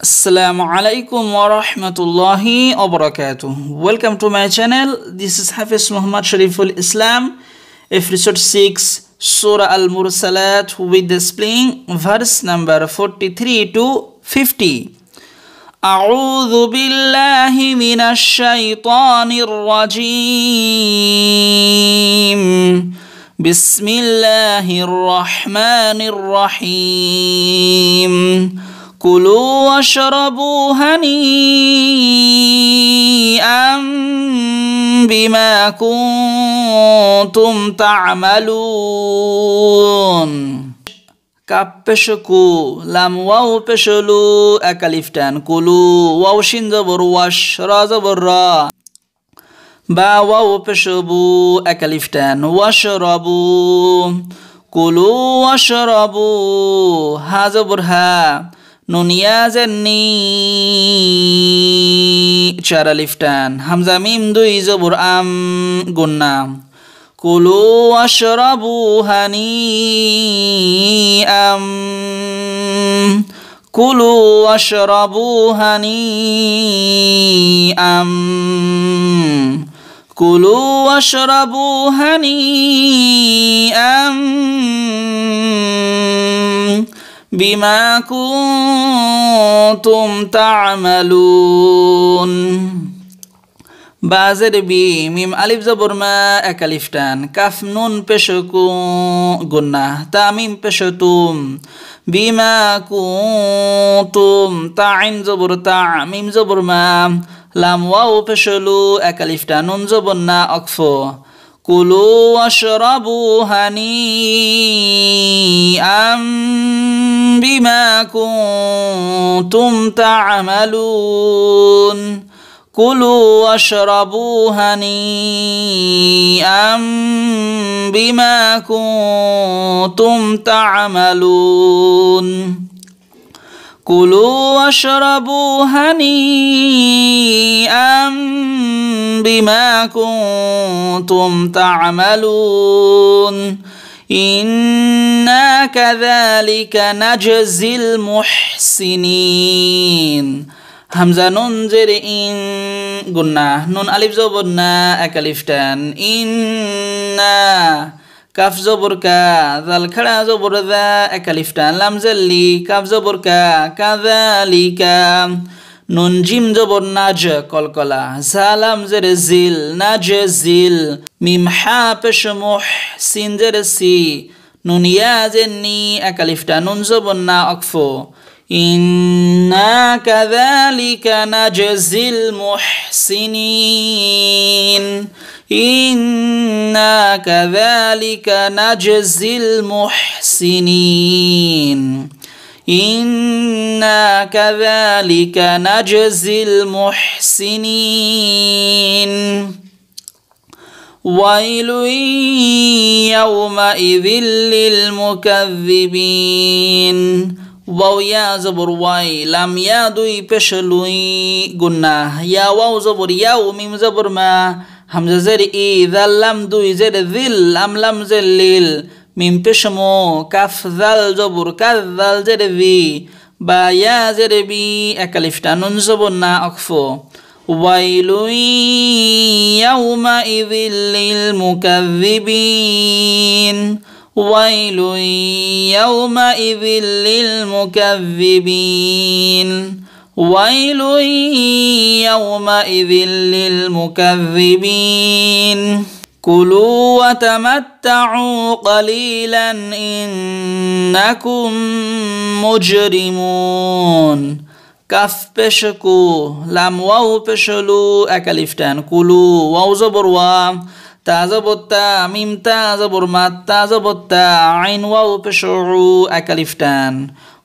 Assalamu alaikum wa rahmatullahi wa barakatuh. Welcome to my channel. This is Hafiz Muhammad Shariful Islam. Episode 6, Surah Al Mursalat, with displaying verse number 43 to 50. أعوذ بالله من الشيطان الرجيم بسم الله الرحمن الرحيم কুলু অশরবু হানি বিমা কুন্তুম তামালু কাপ পেশো কু লাম ওয়াও পেশলু একালিফটান কুলু ওয়াও শিন জবর ওয়াশ বা ওয়াও পেশবু বু একালিফটান ওয়াশ রবু কুলু ওয়াশ রবু হা নুন ইয়াজের নি চার হামজা মিম দুই জবুর আম গুন্নাম কুলু আশরাবু হানি আম কুলু আশরাবু হানি আম কুলু আশরাবু হানি আম বিমা কুন্তুম তা'মালুন বাজের বি মিম আলিফ জবর মা এক আলিফ টান কাফ নুন পেশো কু গুন্না তামিম পেশো তুম বিমা কু তুম তাইন জবর তা মিম জবর মা লাম ওয়াও পেশলু এক আলিফ টান নুন জবর না অকফো كلوا واشربوا هنيئا بما كنتم تعملون كلوا واشربوا هنيئا بما كنتم تعملون কুলু অশরবু হানি আম বিমা কুম তামালুন ইন্না কাযালিক নাজজিল মুহসিনিন হামজা নুন জের ইন গুন্না নুন আলিফ জবন্না একালিফ টান ইন্না কাফ জবর কা জাল খাড়া জবর দা একালিফ টান লাম জাল্লি কাফ জবর কা কাযালিকা নুন জিম জবর নাজ কলকলা সালাম জের জিল নাজ জিল মিম হা পেশ মুহ সিন জের সি নুন ইয়া জের নি নুন জবর না إنا كذلك نجزي المحسنين إنا كذلك نجزي المحسنين ويل يومئذ للمكذبين واو يا زبر واي لم یادوی بشلوي قلنا يا واو زبر يا وميم زبر ما হামজাজের ঈদ আল্লাম দুই জের দিল আমলাম জের লিল মিম পেশম কাফ জাল জবর কাজ জাল জের বি বা ইয়া জের বি একালিফটা নুন জব না অক্ফ ويل يومئذ للمكذبين ويل يومئذ للمكذبين ويل يومئذ للمكذبين كلوا وتمتعوا قليلا انكم مجرمون কাফ পেশ কু লাম ওয়াউ পেশ লু এক লিফটান কুলু ওয়াউ জবর ওয়া তাজ বত্তা আইন ওয়াউ পেশ রু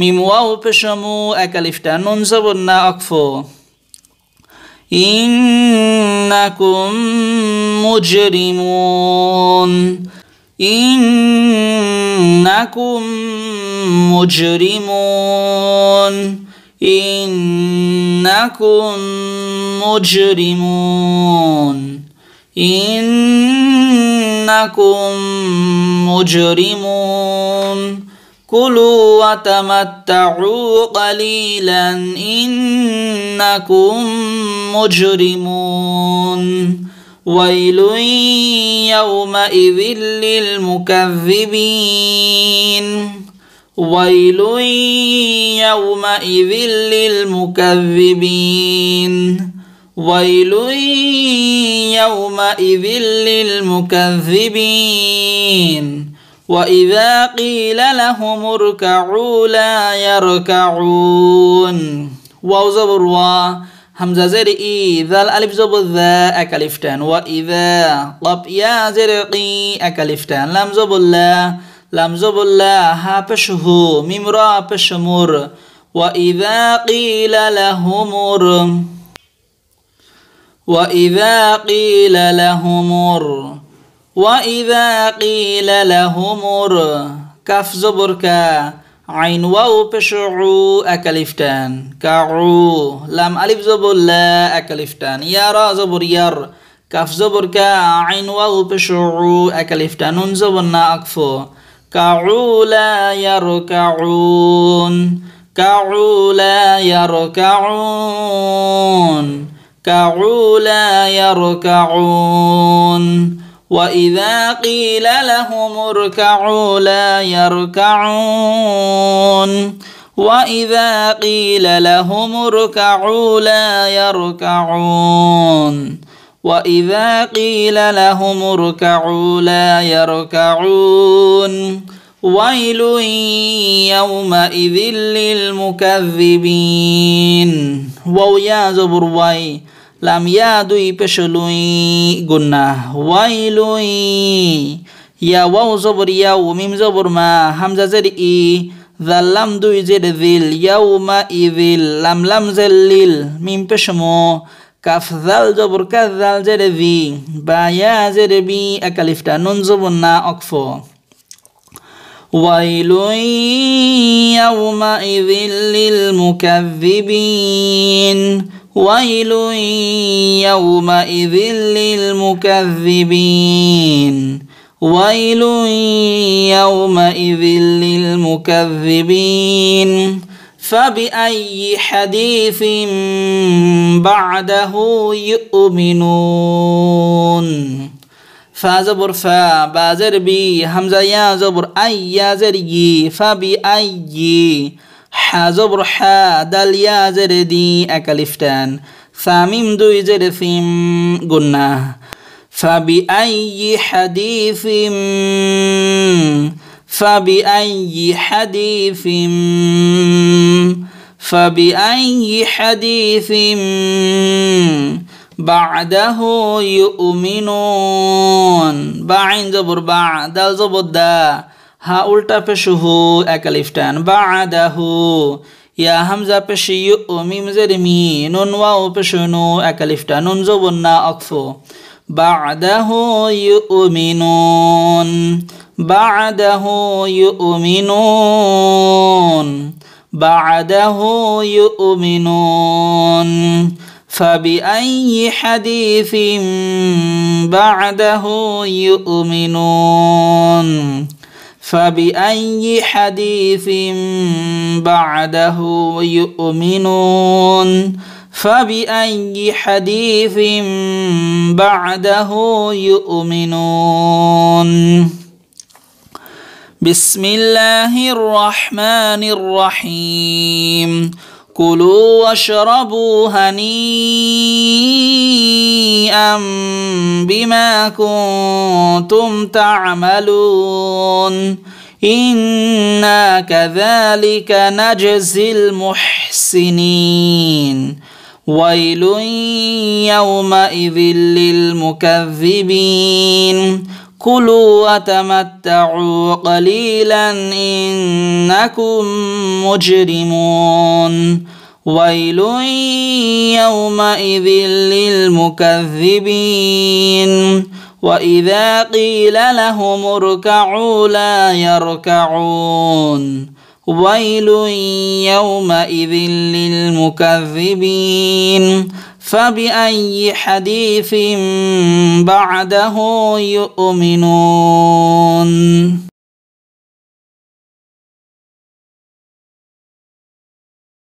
মিম ওয়া উপেশমু একালিফটা নুন জবন্না অকফ ইন্নাকুম মুজরিমুন ইন্নাকুম মুজরিমুন ইন্নাকুম মুজরিমুন ইন্নাকুম মুজরিমুন كلوا وتمتعوا قليلا انكم مجرمون ويل يومئذ للمكذبين ويل يومئذ للمكذبين ويل يومئذ للمكذبين واذا قيل لهم اركعوا لا يركعون واو زبر وا همزه زر اي ذا الالف زبر ذا اكلفتان واذا قب يا زر قي اكلفتان لم زبر لا لم زبر لا ها بشه ممرا بشمر واذا قيل لهم ر واذا قيل لهم ر وإذا قيل لهم كف زبركا عين واو بشعو أكلفتان كعو لم ألف زبر لا أكلفتان يرى زبر ير كف زبر كا عين واو بشعو أكلفتان نون زبرنا أكفو كعو لا يركعون كعو لا يركعون كعو لا يركعون واذا قيل لهم اركعوا لا يركعون واذا قيل لهم اركعوا لا يركعون واذا قيل لهم اركعوا لا يركعون ويل يومئذ للمكذبين ويا زبر وي লাম ইয়া দুই গুন্না ওয়াইলুই ইয়া ওয়াও জবর ইয়া মিম জবর মা হামজা জের ই জাল্লাম দুই জের দিল ইয়াউমা ইদিল লাম লাম জের মিম পেশমো কাফ জাল জবর কাজ জাল জের জের বি একালিফটা নুন জবর না অকফ ويل يومئذ للمكذبين ويل يومئذ للمكذبين ويل يومئذ للمكذبين فبأي حديث بعده يؤمنون فازبر فا بازر بي همزة يا زبر أي يا زري فبأي حا زبر حا دال يا زر دي أكالفتان ثاميم دوي زر ثيم قلنا فبأي حديث فبأي حديث فبأي حديث بعده يؤمنون بعد زبر بعد زبر دا هاؤلتا پیش هو اکلیفتان بعده هو یا همزه پیش یو میم نون واو پیش نو اکلیفتان نون زبون نا اقفو بعده یؤمنون بعده يؤمنون بعده يؤمنون فبأي حديث بعده يؤمنون فبأي حديث بعده يؤمنون فبأي حديث بعده يؤمنون بسم الله الرحمن الرحيم كلوا واشربوا هنيئا بما كنتم تعملون انا كذلك نجزي المحسنين ويل يومئذ للمكذبين كلوا وتمتعوا قليلا انكم مجرمون ويل يومئذ للمكذبين واذا قيل لهم اركعوا لا يركعون ويل يومئذ للمكذبين فباي حديث بعده يؤمنون